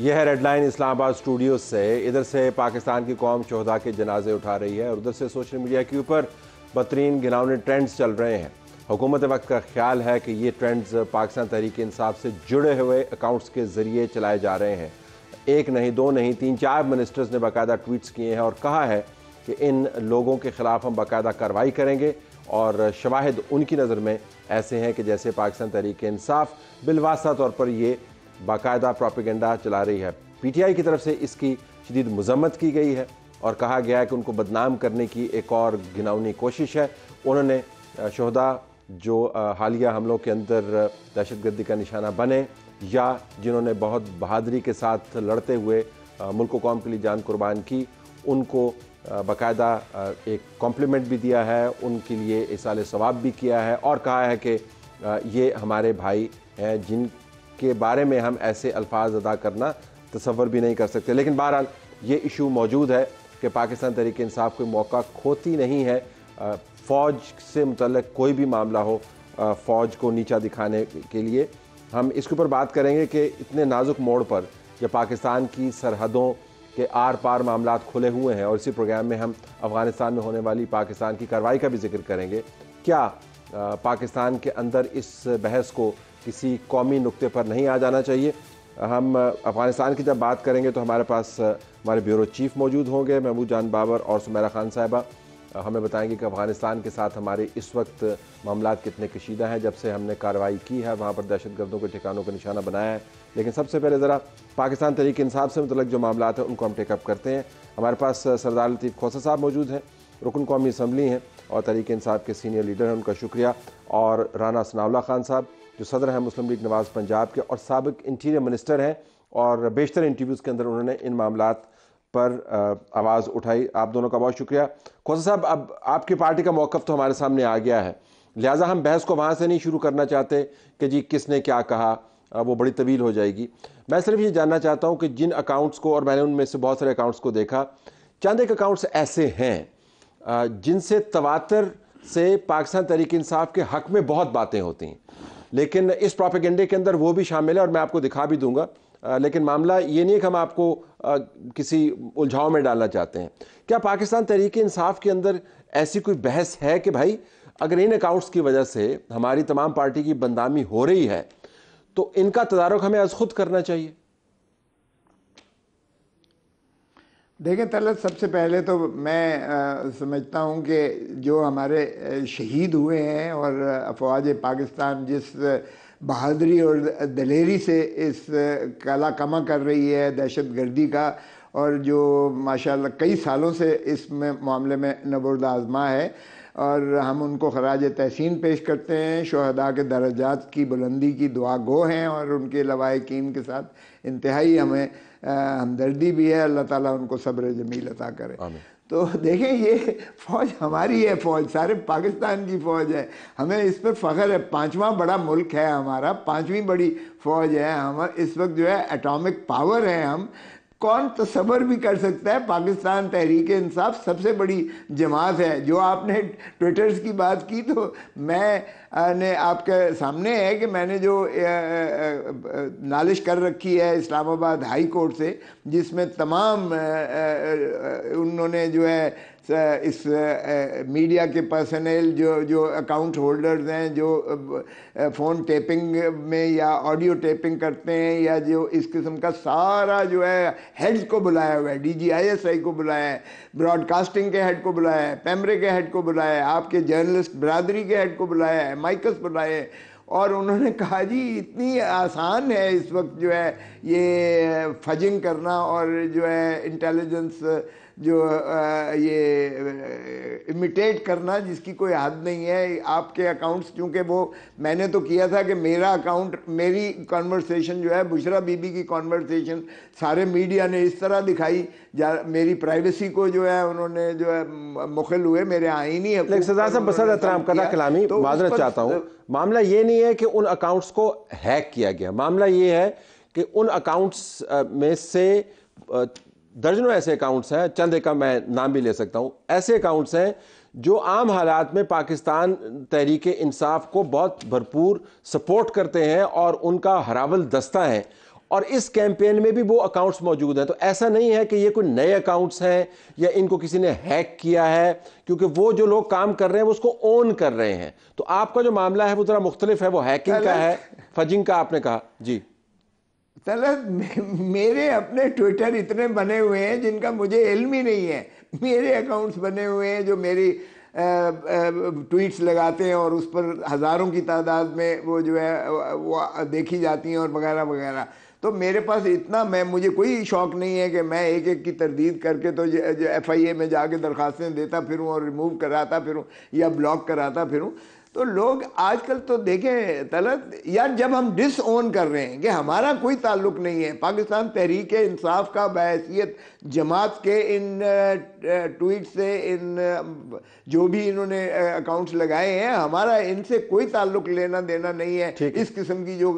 यह है red line Islamabad studio से इधर से पाकिस्तान की कौम चौदह के जनाजे उठा रही है और उधर से सोशल मीडिया के ऊपर बदतरीन गिनावने ट्रेंड्स चल रहे हैं हुकूमत वक्त का ख्याल है कि ये ट्रेंड्स पाकिस्तान तहरीक इंसाफ से जुड़े हुए अकाउंट्स के ज़रिए चलाए जा रहे हैं एक नहीं दो नहीं तीन चार मिनिस्टर्स ने बाकायदा ट्वीट्स किए हैं और कहा है कि इन लोगों के ख़िलाफ़ हम बाकायदा कार्रवाई करेंगे और शवाहद उनकी नज़र में ऐसे हैं कि जैसे पाकिस्तान तहरीक इंसाफ बिलवासा तौर पर ये बाकायदा प्रोपेगेंडा चला रही है पीटीआई की तरफ से इसकी शदीद मजम्मत की गई है और कहा गया है कि उनको बदनाम करने की एक और घिनौनी कोशिश है उन्होंने शहदा जो हालिया हमलों के अंदर दहशतगर्दी का निशाना बने या जिन्होंने बहुत बहादरी के साथ लड़ते हुए मुल्क कौम के लिए जान कुर्बान की उनको बाकायदा एक कॉम्प्लीमेंट भी दिया है उनके लिए इसाल सवाब भी किया है और कहा है कि ये हमारे भाई हैं जिन के बारे में हम ऐसे अल्फाज अदा करना तस्वर भी नहीं कर सकते लेकिन बहरहाल ये इशू मौजूद है कि पाकिस्तान तहरीक इंसाफ कोई मौका खोती नहीं है फ़ौज से मुतल कोई भी मामला हो फ़ौज को नीचा दिखाने के लिए हम इसके ऊपर बात करेंगे कि इतने नाजुक मोड़ पर जब पाकिस्तान की सरहदों के आर पार मामला खुले हुए हैं और इसी प्रोग्राम में हम अफ़गानिस्तान में होने वाली पाकिस्तान की कार्रवाई का भी जिक्र करेंगे क्या पाकिस्तान के अंदर इस बहस को किसी कौमी नुक्ते पर नहीं आ जाना चाहिए हम अफ़गानिस्तान की जब बात करेंगे तो हमारे पास हमारे ब्यूरो चीफ मौजूद होंगे महमूद जान बाबर और सुमेरा खान साहबा हमें बताएंगे कि अफ़गानिस्तान के साथ हमारे इस वक्त मामला कितने कशीदा हैं जब से हमने कार्रवाई की है वहाँ पर दहशत गर्दों के ठिकानों का निशाना बनाया है लेकिन सबसे पहले ज़रा पाकिस्तान तरीक इंसाफ से मतलब जो मामला हैं उनको हम टेकअप करते हैं हमारे पास सरदार लतीफ़ खोसा साहब मौजूद हैं रुकन कौमी असम्बली हैं और तरीक इंसाफ के सीनियर लीडर हैं उनका शुक्रिया और राना सनावला खान साहब जो सदर हैं मुस्लिम लीग नवाज़ पंजाब के और सबक इंटीरियर मिनिस्टर हैं और बेशतर इंटरव्यूज़ के अंदर उन्होंने इन मामला पर आवाज़ उठाई आप दोनों का बहुत शुक्रिया खोसा साहब अब आपकी पार्टी का मौक़ तो हमारे सामने आ गया है लिहाजा हम बहस को वहाँ से नहीं शुरू करना चाहते कि जी किसने क्या कहा वो बड़ी तवील हो जाएगी मैं सिर्फ ये जानना चाहता हूँ कि जिन अकाउंट्स को और मैंने उनमें से बहुत सारे अकाउंट्स को देखा चंद एक अकाउंट्स ऐसे हैं जिनसे तवातर से पाकिस्तान तहरीक इंसाफ के हक में बहुत बातें होती हैं लेकिन इस प्रोपेगेंडे के अंदर वो भी शामिल है और मैं आपको दिखा भी दूंगा आ, लेकिन मामला ये नहीं है कि हम आपको आ, किसी उलझाव में डालना चाहते हैं क्या पाकिस्तान तहरीक इंसाफ के अंदर ऐसी कोई बहस है कि भाई अगर इन अकाउंट्स की वजह से हमारी तमाम पार्टी की बदनामी हो रही है तो इनका तदारक हमें आज खुद करना चाहिए देखें तलत सबसे पहले तो मैं आ, समझता हूँ कि जो हमारे शहीद हुए हैं और अफवाज पाकिस्तान जिस बहादुरी और दलेरी से इस कला कमा कर रही है दहशत गर्दी का और जो माशाल्लाह कई सालों से इस में मामले में नबर्द आजमा है और हम उनको खराज तहसीन पेश करते हैं शहदा के दर्जात की बुलंदी की दुआ गो हैं और उनके लवाकिन के साथ इंतहाई हमें हमदर्दी भी है अल्लाह ताला उनको सब्र जमील अता करे तो देखें ये फौज हमारी है फौज सारे पाकिस्तान की फौज है हमें इस पर फ़ख्र है पांचवा बड़ा मुल्क है हमारा पांचवी बड़ी फौज है हम इस वक्त जो है एटॉमिक पावर है हम कौन तस्वर भी कर सकता है पाकिस्तान तहरीक इंसाफ सबसे बड़ी जमात है जो आपने ट्विटर्स की बात की तो मैं અને આપકે સામે હે કે મેને જો નાલિશ કર રાખી હે اسلام ابદ હાઈ કોર્ટ સે જિસમે તમામ ઉનહોને જો હે ઇસ મીડિયા કે પર્સનલ જો જો એકાઉન્ટ હોલ્ડર્સ હે જો ફોન ટેપિંગ મેં યા ઓડિયો ટેપિંગ કરતે હે યા જો ઇસ કિસમ કા સારા જો હે હેડસ કો બુલાયા હુઆ ડીજીઆઈ એસઆઈ કો બુલાયા હે બ્રોડકાસ્ટિંગ કે હેડ કો બુલાયા હે પેમ્બ્રે કે હેડ કો બુલાયા હે આપકે જર્નલિસ્ટ બ્રાદરી કે હેડ કો બુલાયા હે माइकस बनाए और उन्होंने कहा जी इतनी आसान है इस वक्त जो है ये फजिंग करना और जो है इंटेलिजेंस जो ये इमिटेट करना जिसकी कोई हद नहीं है आपके अकाउंट्स क्योंकि वो मैंने तो किया था कि मेरा अकाउंट मेरी कॉन्वर्सेशन जो है बुशरा बीबी की कॉन्वर्सेशन सारे मीडिया ने इस तरह दिखाई जा मेरी प्राइवेसी को जो है उन्होंने जो है मुखल हुए मेरे आईनी कलामी तो माजरत चाहता हूँ मामला ये नहीं है कि उन अकाउंट्स को हैक किया गया मामला ये है कि उन अकाउंट्स में से दर्जनों ऐसे अकाउंट्स हैं चंद एक का मैं नाम भी ले सकता हूं ऐसे अकाउंट्स हैं जो आम हालात में पाकिस्तान तहरीक इंसाफ को बहुत भरपूर सपोर्ट करते हैं और उनका हरावल दस्ता है और इस कैंपेन में भी वो अकाउंट्स मौजूद हैं तो ऐसा नहीं है कि ये कोई नए अकाउंट्स हैं या इनको किसी ने हैक किया है क्योंकि वो जो लोग काम कर रहे हैं वो उसको ओन कर रहे हैं तो आपका जो मामला है वो ज़रा मुख्तलिफ है वो हैकिंग का है फजिंग का आपने कहा जी सला मेरे अपने ट्विटर इतने बने हुए हैं जिनका मुझे इल्म ही नहीं है मेरे अकाउंट्स बने हुए हैं जो मेरी ट्वीट्स लगाते हैं और उस पर हज़ारों की तादाद में वो जो है वो देखी जाती हैं और वगैरह वगैरह तो मेरे पास इतना मैं मुझे कोई शौक़ नहीं है कि मैं एक एक की तरदीद करके तो एफ आई ए में जाके दरख्वास्तें देता फिरूँ और रिमूव कराता फिरूँ या ब्लॉक कराता फिरूँ तो लोग आजकल तो देखें तलत यार जब हम डिसओन कर रहे हैं कि हमारा कोई ताल्लुक नहीं है पाकिस्तान तहरीक इंसाफ का बहसीत जमात के इन ट्वीट से इन जो भी इन्होंने अकाउंट्स लगाए हैं हमारा इनसे कोई ताल्लुक लेना देना नहीं है इस किस्म की जो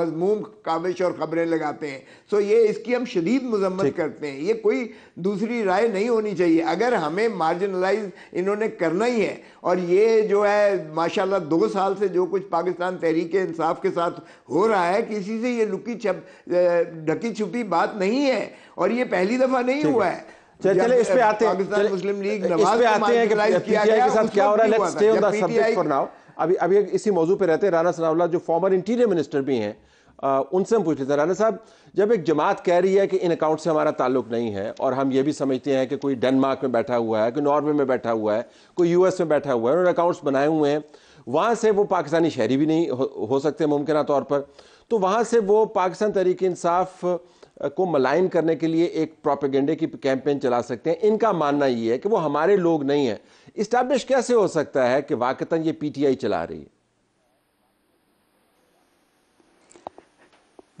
मजमूम काविश और खबरें लगाते हैं सो ये इसकी हम शदीद मजम्मत करते हैं ये कोई दूसरी राय नहीं होनी चाहिए अगर हमें मार्जिनलाइज इन्होंने करना ही है और ये जो है माशाल्लाह दो साल से जो कुछ पाकिस्तान तहरीक इंसाफ के साथ हो रहा है किसी से ये लुकी छप ढकी छुपी बात नहीं है और ये पहली दफा नहीं हुआ है चले इस पे आते हैं मुस्लिम लीग नवाज पे आते हैं कि पीटीआई के साथ क्या हो रहा है let's stay on the subject for now अभी अभी इसी मौजू पे रहते हैं राणा सनावला जो फॉर्मर इंटीरियर मिनिस्टर भी हैं उनसे हम पूछ लेते हैं राणा साहब जब एक जमात कह रही है कि इन अकाउंट से हमारा ताल्लुक नहीं है और हम ये भी समझते हैं कि कोई डेनमार्क में बैठा हुआ है कोई नॉर्वे में बैठा हुआ है कोई यूएस में बैठा हुआ है उन्होंने अकाउंट्स बनाए हुए हैं वहाँ से वो पाकिस्तानी शहरी भी नहीं हो, सकते मुमकिन तौर पर तो वहाँ से वो पाकिस्तान तरीके इंसाफ़ को मलाइन करने के लिए एक प्रोपेगेंडे की कैंपेन चला सकते हैं इनका मानना ये है कि वो हमारे लोग नहीं है इस्टेब्लिश कैसे हो सकता है कि वाकता ये पीटीआई चला रही है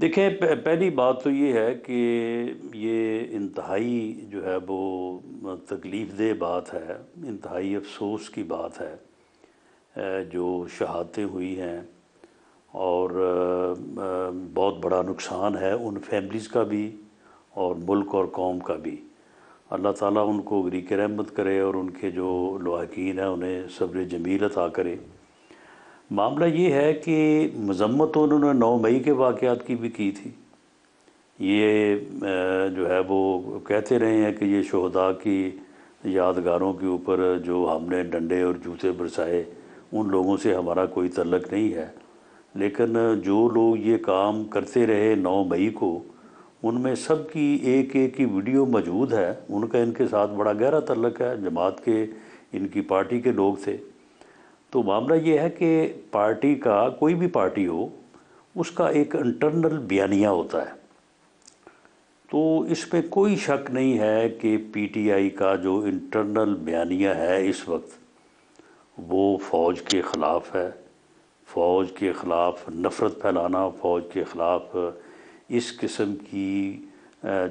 देखें पहली बात तो ये है कि ये इंतहाई जो है वो तकलीफ़ दे बात है इंतहाई अफसोस की बात है जो शहादतें हुई हैं और बहुत बड़ा नुकसान है उन फैमिलीज़ का भी और मुल्क और कौम का भी अल्लाह ताला उनको गरीक रहमत करे और उनके जो लवाकिन हैं उन्हें सब्र जमील अता करे मामला ये है कि मजम्मत तो उन्होंने नौ मई के वाक़ात की भी की थी ये जो है वो कहते रहे हैं कि ये शहदा की यादगारों के ऊपर जो हमने डंडे और जूते बरसाए उन लोगों से हमारा कोई तल्लक नहीं है लेकिन जो लोग ये काम करते रहे 9 मई को उनमें सब की एक एक की वीडियो मौजूद है उनका इनके साथ बड़ा गहरा तल्लक है जमात के इनकी पार्टी के लोग थे तो मामला ये है कि पार्टी का कोई भी पार्टी हो उसका एक इंटरनल बयानिया होता है तो इसमें कोई शक नहीं है कि पीटीआई का जो इंटरनल बयानिया है इस वक्त वो फ़ौज के ख़िलाफ़ है फ़ौज के ख़िलाफ़ नफ़रत फैलाना फ़ौज के ख़िलाफ़ इस किस्म की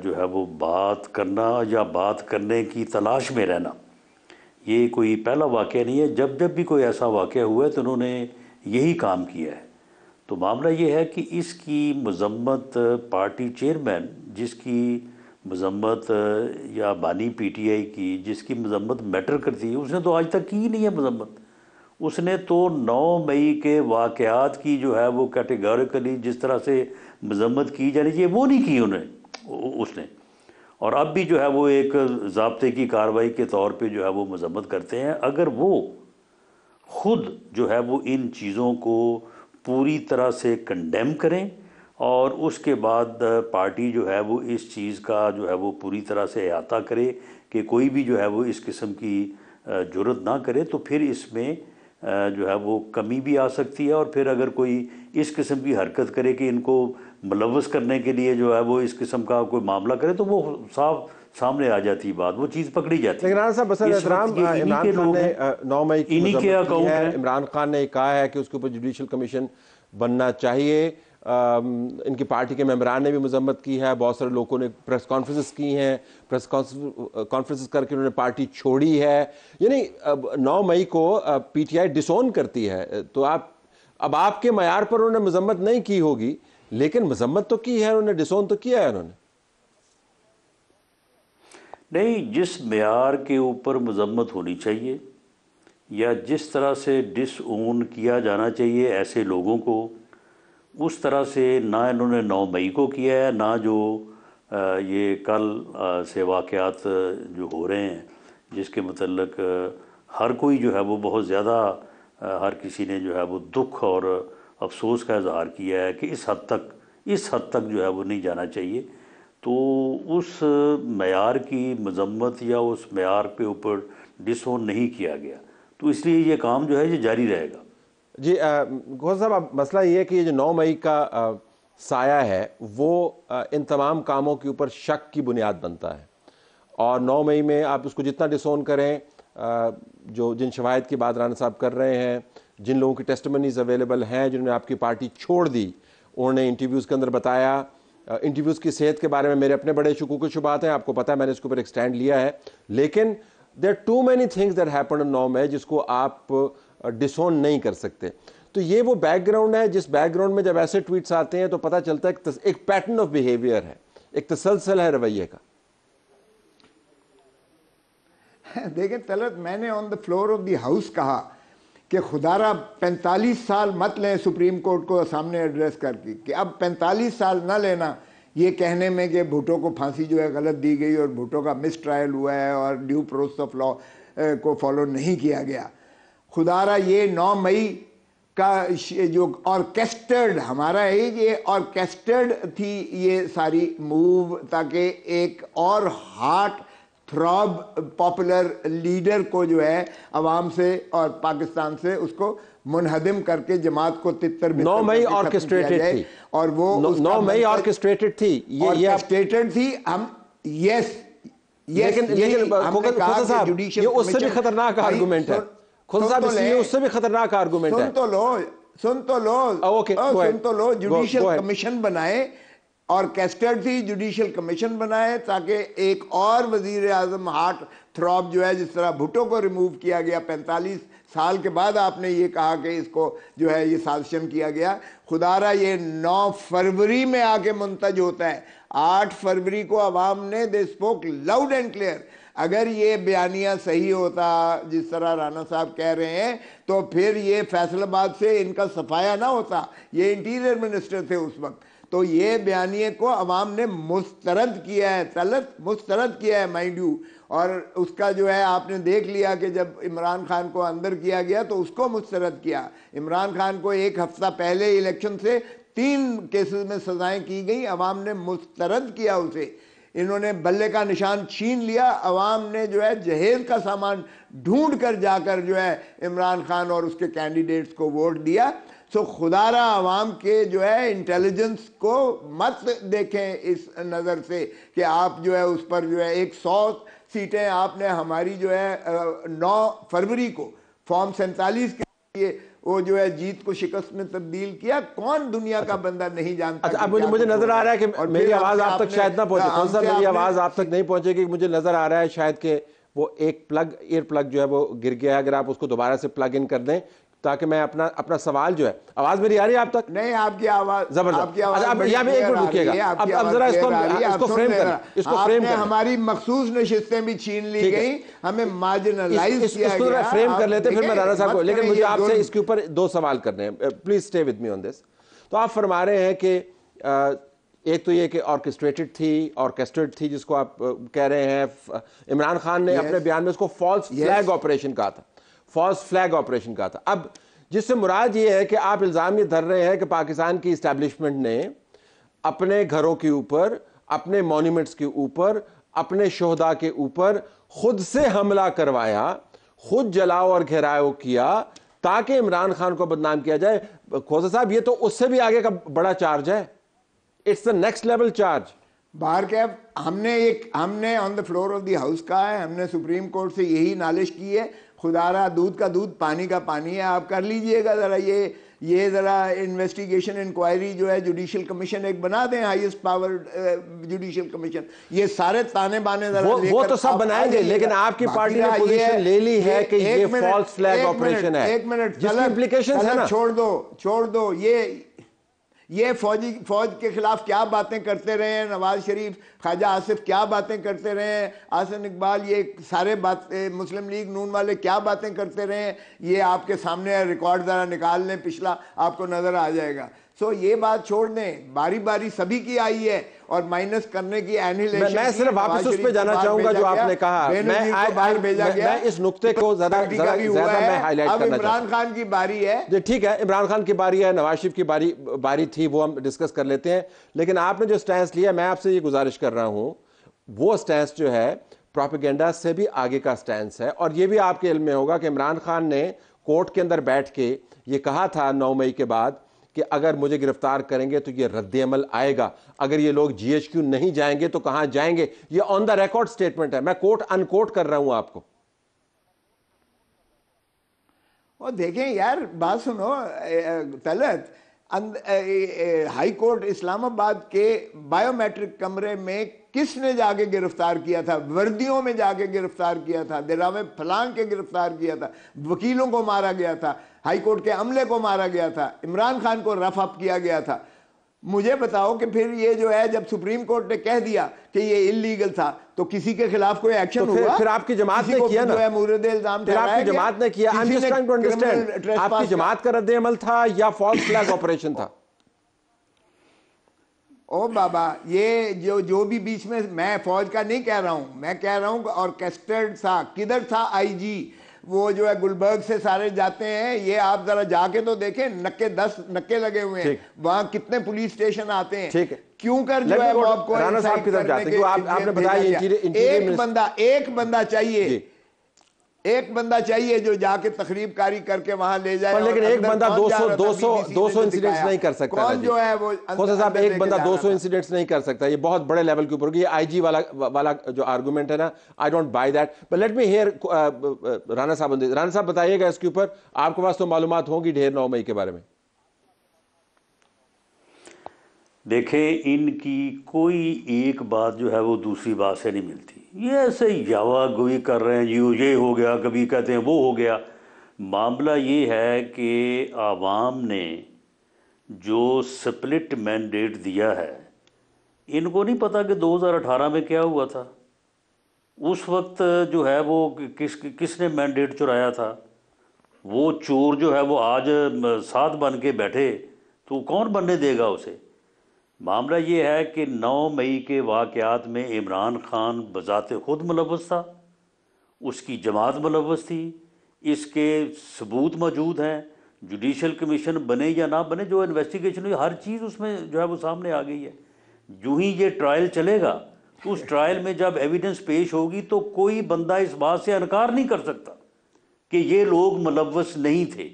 जो है वो बात करना या बात करने की तलाश में रहना ये कोई पहला वाक़ नहीं है जब जब भी कोई ऐसा वाक़ हुआ है तो उन्होंने यही काम किया है तो मामला ये है कि इसकी मजम्मत पार्टी चेयरमैन जिसकी मजम्मत या बानी पीटीआई की जिसकी मजम्मत मैटर करती है उसने तो आज तक की ही नहीं है मजम्मत उसने तो 9 मई के वाक़ात की जो है वो कैटेगरिकली जिस तरह से मजम्मत की जानी चाहिए वो नहीं की उन्हें उसने और अब भी जो है वो एक जबते की कार्रवाई के तौर पे जो है वो मजम्मत करते हैं अगर वो ख़ुद जो है वो इन चीज़ों को पूरी तरह से कंडेम करें और उसके बाद पार्टी जो है वो इस चीज़ का जो है वो पूरी तरह से अहाता करे कि कोई भी जो है वो इस किस्म की जरूरत ना करे तो फिर इसमें जो है वो कमी भी आ सकती है और फिर अगर कोई इस किस्म की हरकत करे कि इनको मुलवस करने के लिए जो है वो इस किस्म का कोई मामला करे तो वो साफ सामने आ जाती बात वो चीज़ पकड़ी जाती है साहब बस इमरान खान ने नौ मई इन्हीं के अकाउंट इमरान खान ने कहा है कि उसके ऊपर जुडिशल कमीशन बनना चाहिए इनकी पार्टी के मेम्बरान ने भी मजम्मत की है बहुत सारे लोगों ने प्रेस कॉन्फ्रेंस की हैं प्रेस कॉन्फ्रेंस करके उन्होंने पार्टी छोड़ी है यानी अब नौ मई को पीटीआई डिसोन करती है तो आप अब आपके मैार पर उन्होंने मजम्मत नहीं की होगी लेकिन मजम्मत तो की है उन्होंने डिसोन तो किया है उन्होंने नहीं जिस मैार के ऊपर मजम्मत होनी चाहिए या जिस तरह से डिसओन किया जाना चाहिए ऐसे लोगों को उस तरह से ना इन्होंने नौ मई को किया है ना जो ये कल से वाक़ात जो हो रहे हैं जिसके मतलब हर कोई जो है वो बहुत ज़्यादा हर किसी ने जो है वो दुख और अफसोस का इजहार किया है कि इस हद तक इस हद तक जो है वो नहीं जाना चाहिए तो उस मैार की मजम्मत या उस मैार के ऊपर डिसोन नहीं किया गया तो इसलिए ये काम जो है ये जारी रहेगा जी गोहर साहब अब मसला ये है कि ये जो नौ मई का आ, साया है वो आ, इन तमाम कामों के ऊपर शक की बुनियाद बनता है और नौ मई में आप उसको जितना डिसोन करें आ, जो जिन शवायद की बात राना साहब कर रहे हैं जिन लोगों की टेस्टमनीज अवेलेबल हैं जिन्होंने आपकी पार्टी छोड़ दी उन्होंने इंटरव्यूज़ के अंदर बताया इंटरव्यूज़ की सेहत के बारे में मेरे अपने बड़े शकूक शुबात हैं आपको पता है मैंने इसके ऊपर एक स्टैंड लिया है लेकिन there too many things that happen now मई जिसको आप डिसोन नहीं कर सकते तो ये वो बैकग्राउंड है जिस बैकग्राउंड में जब ऐसे ट्वीट्स आते हैं तो पता चलता है एक पैटर्न ऑफ बिहेवियर है एक तसलसल है रवैये का देखें तलत मैंने on the floor of the house कहा कि खुदारा 45 साल मत लें सुप्रीम कोर्ट को सामने एड्रेस करके कि अब 45 साल ना लेना ये कहने में कि भुटो को फांसी जो है गलत दी गई और भुटो का मिस ट्रायल हुआ है और ड्यू प्रोसेस ऑफ लॉ को फॉलो नहीं किया गया खुदारा ये नौ मई का जो ऑर्केस्टर्ड हमारा है ये ऑर्केस्टर्ड थी ये सारी मूव ताकि एक और हार्ट थ्रॉब पॉपुलर लीडर को जो है आवाम से और पाकिस्तान से उसको मुनहदिम करके जमात को तितर नौ मई ऑर्केस्ट्रेटेड थी और वो नौ मई ऑर्केस्ट्रेटेड थी ये ऑर्केस्ट्रेटेड थी हम यस लेकिन लेकिन हमने कहा कि जुडिशियल उससे भी खतरनाक आर्गुमेंट है खुद साहब इसलिए उससे भी खतरनाक आर्गूमेंट है सुन तो लो सुन तो लो ओके सुन तो लो जुडिशियल कमीशन बनाए और कैस्टेड थी जुडिशियल कमीशन बनाए ताकि एक और वजीर आजम हार्ट थ्रॉप जो है जिस तरह भुट्टो को रिमूव किया गया पैंतालीस साल के बाद आपने ये कहा कि इसको जो है ये साजिशन किया गया खुदारा ये 9 फरवरी में आके मुंतज होता है 8 फरवरी को आवाम ने they spoke loud and clear अगर ये बयानिया सही होता जिस तरह राणा साहब कह रहे हैं तो फिर ये फैसलाबाद से इनका सफाया ना होता ये इंटीरियर मिनिस्टर थे उस वक्त तो ये बयानिए को अवाम ने मुस्तरद किया है तलत मुस्तरद किया है माइंड यू और उसका जो है आपने देख लिया कि जब इमरान खान को अंदर किया गया तो उसको मुस्तरद किया इमरान खान को एक हफ्ता पहले इलेक्शन से तीन केसेस में सजाएं की गई अवाम ने मुस्तरद किया उसे इन्होंने बल्ले का निशान छीन लिया अवाम ने जो है जहेज का सामान ढूंढ कर जाकर जो है इमरान खान और उसके कैंडिडेट्स को वोट दिया सो खुदारा आवाम के जो है इंटेलिजेंस को मत देखें इस नज़र से कि आप जो है उस पर जो है एक सौ सीटें आपने हमारी जो है नौ फरवरी को फॉर्म सैंतालीस के ये वो जो है जीत को शिकस्त में तब्दील किया कौन दुनिया का अच्छा। बंदा नहीं जानता अच्छा, मुझे मुझे नजर आ रहा है कि मेरी आवाज आप तक शायद ना पहुंचे हाँ, कौन सा मेरी आवाज आप तक नहीं पहुंचेगी मुझे नजर आ रहा है शायद के वो एक प्लग ईयर प्लग जो है वो गिर गया है अगर आप उसको दोबारा से प्लग इन कर दें ताकि मैं अपना अपना सवाल जो है आवाज मेरी आ रही है आप तक नहीं आपकी आवाज जबरदस्त अच्छा, आप यहाँ पे एक मिनट रुकिएगा अब अब जरा इसको इसको फ्रेम करें इसको फ्रेम करें हमारी मखसूस नशिस्तें भी छीन ली गई हमें मार्जिनलाइज किया गया फ्रेम कर लेते फिर मैं राणा साहब को लेकिन मुझे आपसे इसके ऊपर दो सवाल करने हैं please stay with me on this तो आप फरमा रहे हैं कि uh, एक तो ये कि ऑर्केस्ट्रेटेड थी ऑर्केस्ट्रेट थी जिसको आप uh, कह रहे हैं uh, इमरान खान ने अपने बयान में उसको फॉल्स फ्लैग ऑपरेशन कहा था फॉल्स फ्लैग ऑपरेशन कहा था अब जिससे मुराद ये है कि आप इल्ज़ाम ये धर रहे हैं कि पाकिस्तान की इस्टेब्लिशमेंट ने अपने घरों के ऊपर अपने मोन्यूमेंट्स के ऊपर अपने शहदा के ऊपर खुद से हमला करवाया खुद जलाओ और घेराव किया ताकि इमरान खान को बदनाम किया जाए खोजा साहब ये तो उससे भी आगे का बड़ा चार्ज है it's the next level charge बाहर कैब हमने एक हमने on the floor of the house कहा है हमने सुप्रीम कोर्ट से यही नालिश की है खुदारा दूध का दूध पानी का पानी है आप कर लीजिएगा ज़रा ये ये ज़रा इन्वेस्टिगेशन इंक्वायरी जो है जुडिशल कमीशन एक बना दें हाईएस्ट पावर जुडिशल कमीशन ये सारे ताने बाने वो, वो तो सब बनाएंगे लेकिन आपकी पार्टी ने पोजीशन ले ली है कि ये फॉल्स फ्लैग ऑपरेशन है एक मिनट छोड़ दो छोड़ दो ये ये फौजी फौज के खिलाफ क्या बातें करते रहे हैं नवाज शरीफ ख्वाजा आसिफ क्या बातें करते रहे हैं आसन इकबाल ये सारे बात मुस्लिम लीग नून वाले क्या बातें करते रहे हैं ये आपके सामने रिकॉर्ड ज़रा निकाल लें पिछला आपको नज़र आ जाएगा सो तो ये बात छोड़ दें बारी बारी सभी की आई है और माइनस करने की एनिलेशन मैं, मैं सिर्फ वापस उस पे जाना चाहूंगा जो आपने कहा मैं आई, बाहर भेजा गया मैं इस नुक्ते को तो ज्यादा ज्यादा मैं हाईलाइट करना इमरान खान की बारी है ठीक है इमरान खान की बारी है नवाज शरीफ की बारी बारी थी वो हम डिस्कस कर लेते हैं लेकिन आपने जो स्टैंड लिया मैं आपसे ये गुजारिश कर रहा हूँ वो स्टैंड जो है प्रोपिगेंडा से भी आगे का स्टैंड है और ये भी आपके इल्म में होगा कि इमरान खान ने कोर्ट के अंदर बैठ के ये कहा था नौ मई के बाद कि अगर मुझे गिरफ्तार करेंगे तो ये अमल आएगा अगर ये लोग जीएचक्यू नहीं जाएंगे तो कहां जाएंगे ये ऑन द रिकॉर्ड स्टेटमेंट है मैं कोर्ट अनकोर्ट कर रहा हूं आपको और देखें यार बात सुनो तलत हाई कोर्ट इस्लामाबाद के बायोमेट्रिक कमरे में किसने जाके गिरफ्तार किया था वर्दियों में जाके गिरफ्तार किया था दिलावे फलांग के गिरफ्तार किया था वकीलों को मारा गया था हाई कोर्ट के अमले को मारा गया था इमरान खान को रफ अप किया गया था मुझे बताओ कि फिर ये जो है जब सुप्रीम कोर्ट ने कह दिया कि ये इलीगल था तो किसी के खिलाफ कोई एक्शन तो फिर, हुआ फिर आपकी जमात ने किया ना इल्जाम फिर आपकी जमात ने किया आपकी जमात का रद्द अमल था या फॉल्स फ्लैग ऑपरेशन था ओ बाबा ये जो जो भी बीच में मैं फौज का नहीं कह रहा हूं मैं कह रहा हूं कैस्टर्ड था किधर था आईजी वो जो है गुलबर्ग से सारे जाते हैं ये आप जरा जाके तो देखें नक्के दस नक्के लगे हुए हैं वहां कितने पुलिस स्टेशन आते हैं ठीक है क्यों कर जो है वो आपको आपने बताया एक बंदा एक बंदा चाहिए एक बंदा चाहिए जो जाके तकरीब कारी करके वहां ले जाए पर लेकिन एक बंदा 200 200 200 इंसिडेंट्स नहीं कर सकता कौन जो है वो साहब एक बंदा 200 इंसिडेंट्स नहीं कर सकता ये बहुत बड़े लेवल के ऊपर ये आईजी वाला वाला जो आर्गुमेंट है ना I don't buy that but let me hear Rana साहब राणा साहब बताइएगा इसके ऊपर आपके पास तो मालूम होगी ढेर नौ मई के बारे में देखे इनकी कोई एक बात जो है वो दूसरी बात से नहीं मिलती ये ऐसे यावा गोई कर रहे हैं यू ये हो गया कभी कहते हैं वो हो गया मामला ये है कि आवाम ने जो स्प्लिट मैंडेट दिया है इनको नहीं पता कि 2018 में क्या हुआ था उस वक्त जो है वो किस किसने मैंडेट चुराया था वो चोर जो है वो आज साथ बन के बैठे तो कौन बनने देगा उसे मामला ये है कि 9 मई के वाकयात में इमरान खान बजात खुद मुलवस था उसकी जमात मुलवस थी इसके सबूत मौजूद हैं जुडिशल कमीशन बने या ना बने जो इन्वेस्टिगेशन हुई हर चीज़ उसमें जो है वो सामने आ गई है जूँ ही ये ट्रायल चलेगा तो उस ट्रायल में जब एविडेंस पेश होगी तो कोई बंदा इस बात से इनकार नहीं कर सकता कि ये लोग मुलवस नहीं थे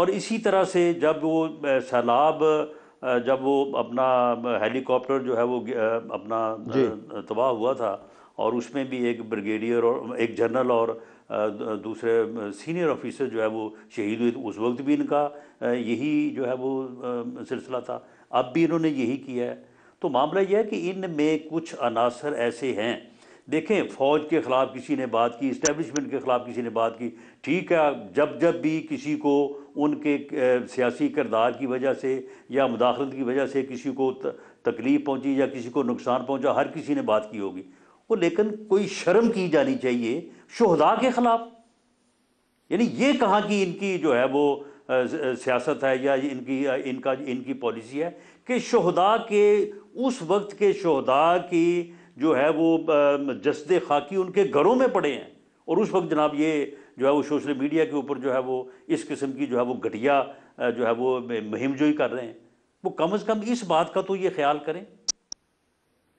और इसी तरह से जब वो सैलाब जब वो अपना हेलीकॉप्टर जो है वो अपना तबाह हुआ था और उसमें भी एक ब्रिगेडियर और एक जनरल और दूसरे सीनियर ऑफिसर जो है वो शहीद हुए उस वक्त भी इनका यही जो है वो सिलसिला था अब भी इन्होंने यही किया है तो मामला यह है कि इन में कुछ अनासर ऐसे हैं देखें फ़ौज के ख़िलाफ़ किसी ने बात की इस्टेबलिशमेंट के ख़िलाफ़ किसी ने बात की ठीक है जब जब भी किसी को उनके सियासी किरदार की वजह से या मुदाखलत की वजह से किसी को तकलीफ़ पहुंची या किसी को नुकसान पहुंचा हर किसी ने बात की होगी वो लेकिन कोई शर्म की जानी चाहिए शहदा के ख़िलाफ़ यानी ये कहा कि इनकी जो है वो सियासत है या इनकी इनका इनकी पॉलिसी है कि शहदा के उस वक्त के शहदा की जो है वो जसद खाकी उनके घरों में पड़े हैं और उस वक्त जनाब ये जो है वो सोशल मीडिया के ऊपर जो है वो इस किस्म की जो है वो घटिया जो है वो मुहिम जोई कर रहे हैं वो कम अज़ कम इस बात का तो ये ख्याल करें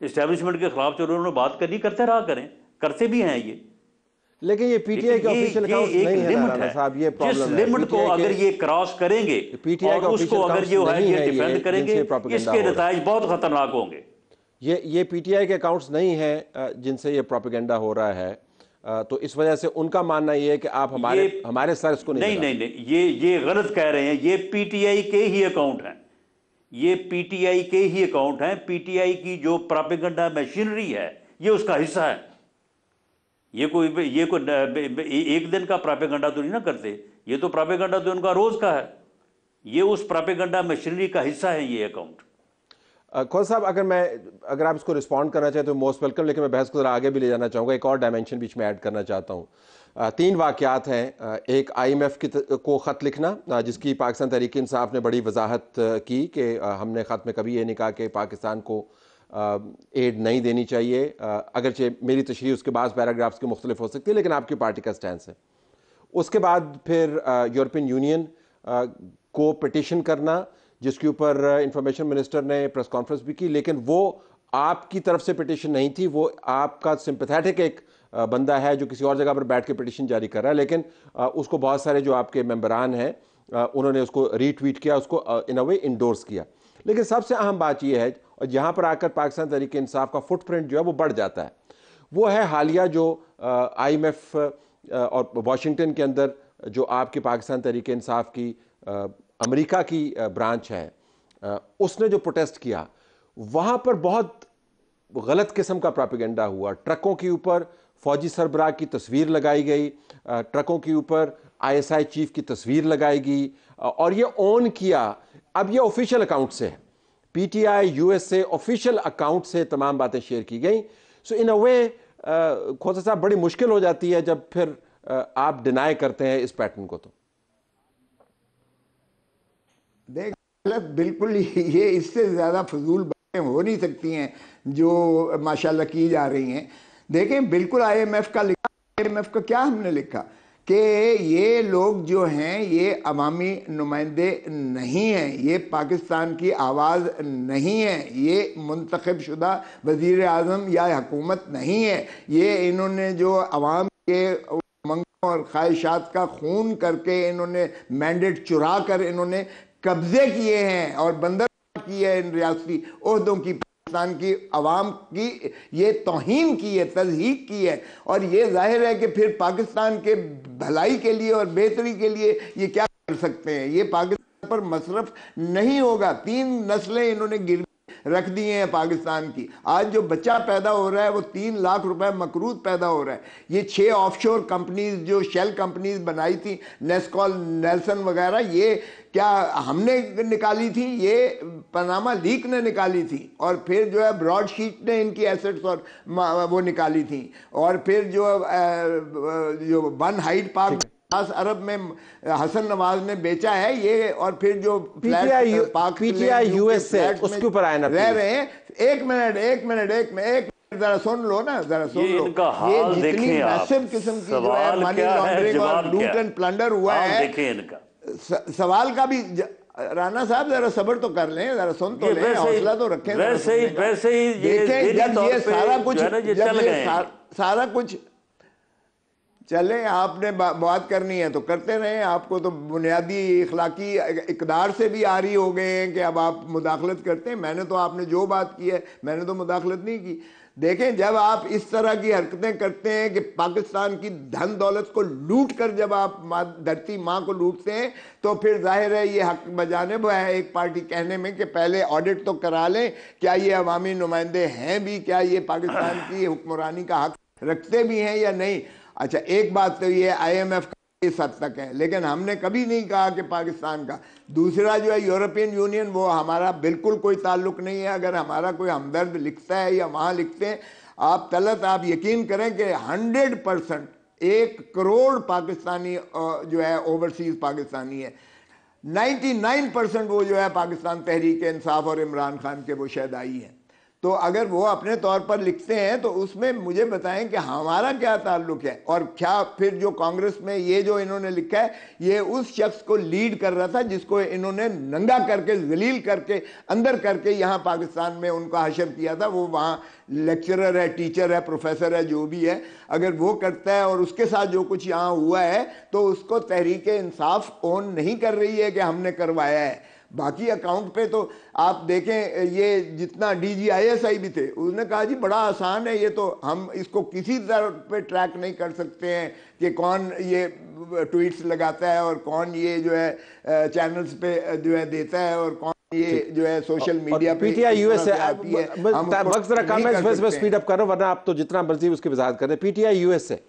इस्टेबलिशमेंट के खिलाफ चलो उन्होंने बात करनी करते रहा करें करते भी हैं ये लेकिन ये पीटीआई के ऑफिशियल अकाउंट नहीं है साहब ये प्रॉब्लम है लिमिट को अगर ये क्रॉस करेंगे पीटीआई का उसको अगर ये है ये डिफेंड करेंगे इसके नतज बहुत खतरनाक होंगे ये ये पीटीआई के अकाउंट्स नहीं हैं जिनसे ये प्रोपेगेंडा हो रहा है तो इस वजह से उनका मानना ये है कि आप हमारे हमारे सर इसको नहीं नहीं नहीं, नहीं ये ये गलत कह रहे हैं ये पीटीआई के ही अकाउंट हैं ये पीटीआई के ही अकाउंट हैं पीटीआई की जो प्रोपेगेंडा मशीनरी है ये उसका हिस्सा है ये कोई ये कोई एक दिन का प्रापेगंडा तो नहीं ना करते ये तो प्रापेगंडा तो उनका रोज का है ये उस प्रापेगंडा मशीनरी का हिस्सा है ये अकाउंट खोज साहब अगर मैं अगर आप इसको रिस्पॉन्ड करना चाहें तो मोस्ट वेलकम लेकिन मैं बहस को ज़रा आगे भी ले जाना चाहूँगा एक और डायमेंशन बीच में ऐड करना चाहता हूँ तीन वाक़ात हैं एक आईएमएफ की को ख़त लिखना जिसकी पाकिस्तान तहरीक इंसाफ ने बड़ी वजाहत की कि हमने ख़त में कभी ये नहीं कहा कि पाकिस्तान को एड नहीं देनी चाहिए अगरचे मेरी तशरी उसके बाद पैराग्राफ्स की मुख्तलिफ हो सकती है लेकिन आपकी पार्टी का स्टैंड है उसके बाद फिर यूरोपियन यूनियन को पटिशन करना जिसके ऊपर इंफॉर्मेशन मिनिस्टर ने प्रेस कॉन्फ्रेंस भी की लेकिन वो आपकी तरफ से पिटिशन नहीं थी वो आपका सिंपथेटिक एक बंदा है जो किसी और जगह पर बैठ के पिटिशन जारी कर रहा है लेकिन उसको बहुत सारे जो आपके मेम्बरान हैं उन्होंने उसको रीट्वीट किया उसको इन अ वे इंडोर्स किया लेकिन सबसे अहम बात यह है और यहाँ पर आकर पाकिस्तान तरीके इंसाफ का फुटप्रिंट जो है वो बढ़ जाता है वो है हालिया जो एफ और वाशिंगटन के अंदर जो आपके पाकिस्तान तरीके इंसाफ की अमेरिका की ब्रांच है उसने जो प्रोटेस्ट किया वहाँ पर बहुत गलत किस्म का प्रापिगेंडा हुआ ट्रकों के ऊपर फौजी सरबराह की तस्वीर लगाई गई ट्रकों के ऊपर आईएसआई चीफ की तस्वीर लगाई गई और ये ऑन किया अब ये ऑफिशियल अकाउंट से है पीटीआई यूएसए ऑफिशियल अकाउंट से तमाम बातें शेयर की गई सो इन अ वे खोसा साहब बड़ी मुश्किल हो जाती है जब फिर आप डिनाई करते हैं इस पैटर्न को तो देख मतलब बिल्कुल ये इससे ज़्यादा फजूल बातें हो नहीं सकती हैं जो माशाल्लाह की जा रही हैं देखें बिल्कुल आईएमएफ का लिखा आईएमएफ का क्या हमने लिखा कि ये लोग जो हैं ये अवामी नुमाइंदे नहीं हैं ये पाकिस्तान की आवाज़ नहीं है ये मंतखब शुदा वज़ी अजम या हकूमत नहीं है ये इन्होंने जो अवाम के मंगों और ख्वाहिशात का खून करके इन्होंने मैंडेट चुरा कर इन्होंने कब्जे किए हैं और बंदर किए हैं इन रियासी उहदों की पाकिस्तान की आवाम की ये तोहन की है तजहीक की है और ये जाहिर है कि फिर पाकिस्तान के भलाई के लिए और बेहतरी के लिए ये क्या कर सकते हैं ये पाकिस्तान पर मशरफ नहीं होगा तीन नस्लें इन्होंने गिर रख दिए हैं पाकिस्तान की आज जो बच्चा पैदा हो रहा है वो तीन लाख रुपए मकरूद पैदा हो रहा है ये छः ऑफशोर कंपनीज जो शेल कंपनीज बनाई थी नेस्कॉल नेल्सन वगैरह ये क्या हमने निकाली थी ये पनामा लीक ने निकाली थी और फिर जो है ब्रॉडशीट ने इनकी एसेट्स और वो निकाली थी और फिर जो जो वन हाइट पार्क पचास अरब में हसन नवाज ने बेचा है ये और फिर जो यूएस उसके ऊपर आए ना रह रहे हैं एक मिनट एक मिनट एक मिनट एक जरा सुन लो ना जरा सुन लो ये जितनी मैसिव किस्म की जो है मनी लॉन्ड्रिंग और लूट एंड प्लंडर हुआ है सवाल का भी राणा साहब जरा सबर तो कर लें जरा सुन तो लें हौसला तो रखें वैसे ही वैसे ही देखें जब ये सारा कुछ जब ये सारा कुछ चले आपने बा, बात करनी है तो करते रहे आपको तो बुनियादी इखलाकी इकदार से भी आ रही हो गए हैं कि अब आप मुदाखलत करते हैं मैंने तो आपने जो बात की है मैंने तो मुदाखलत नहीं की देखें जब आप इस तरह की हरकतें करते हैं कि पाकिस्तान की धन दौलत को लूट कर जब आप मा, धरती माँ को लूटते हैं तो फिर जाहिर है ये हक बजानब है एक पार्टी कहने में कि पहले ऑडिट तो करा लें क्या ये अवामी नुमाइंदे हैं भी क्या ये पाकिस्तान की हुक्मरानी का हक रखते भी हैं या नहीं अच्छा एक बात तो ये आईएमएफ एफ इस हद तक है लेकिन हमने कभी नहीं कहा कि पाकिस्तान का दूसरा जो है यूरोपियन यूनियन वो हमारा बिल्कुल कोई ताल्लुक नहीं है अगर हमारा कोई हमदर्द लिखता है या वहाँ लिखते हैं आप तलत आप यकीन करें कि हंड्रेड परसेंट एक करोड़ पाकिस्तानी जो है ओवरसीज पाकिस्तानी है 99 परसेंट वो जो है पाकिस्तान तहरीक इंसाफ और इमरान खान के वो शहदाई हैं तो अगर वो अपने तौर पर लिखते हैं तो उसमें मुझे बताएं कि हमारा क्या ताल्लुक है और क्या फिर जो कांग्रेस में ये जो इन्होंने लिखा है ये उस शख्स को लीड कर रहा था जिसको इन्होंने नंगा करके जलील करके अंदर करके यहाँ पाकिस्तान में उनका हशर किया था वो वहाँ लेक्चरर है टीचर है प्रोफेसर है जो भी है अगर वो करता है और उसके साथ जो कुछ यहाँ हुआ है तो उसको तहरीक इंसाफ ओन नहीं कर रही है कि हमने करवाया है बाकी अकाउंट पे तो आप देखें ये जितना D G I S I भी थे उसने कहा जी बड़ा आसान है ये तो हम इसको किसी तरह पे ट्रैक नहीं कर सकते हैं कि कौन ये ट्वीट्स लगाता है और कौन ये जो है चैनल्स पे जो है देता है और कौन ये जो है सोशल मीडिया पीटीआई यूएस है स्पीड वरना आप तो जितना मर्जी उसकी वजह कर पीटीआई यूएस है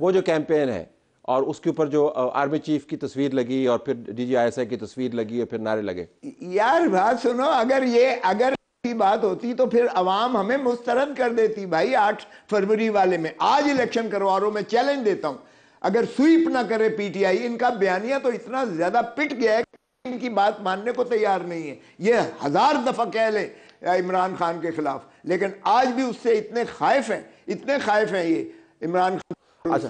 वो जो कैंपेन है और उसके ऊपर जो आर्मी चीफ की तस्वीर लगी और फिर डीजीआईएसआई की तस्वीर लगी और फिर नारे लगे यार बात सुनो अगर ये अगर की बात होती तो फिर अवाम हमें मुस्तरद कर देती भाई आठ फरवरी वाले में आज इलेक्शन करवा रहा मैं चैलेंज देता हूं अगर स्वीप ना करे पीटीआई इनका बयानिया तो इतना ज्यादा पिट गया है इनकी बात मानने को तैयार नहीं है ये हजार दफा कह ले इमरान खान के खिलाफ लेकिन आज भी उससे इतने खाइफ हैं इतने खाइफ हैं ये इमरान खान अच्छा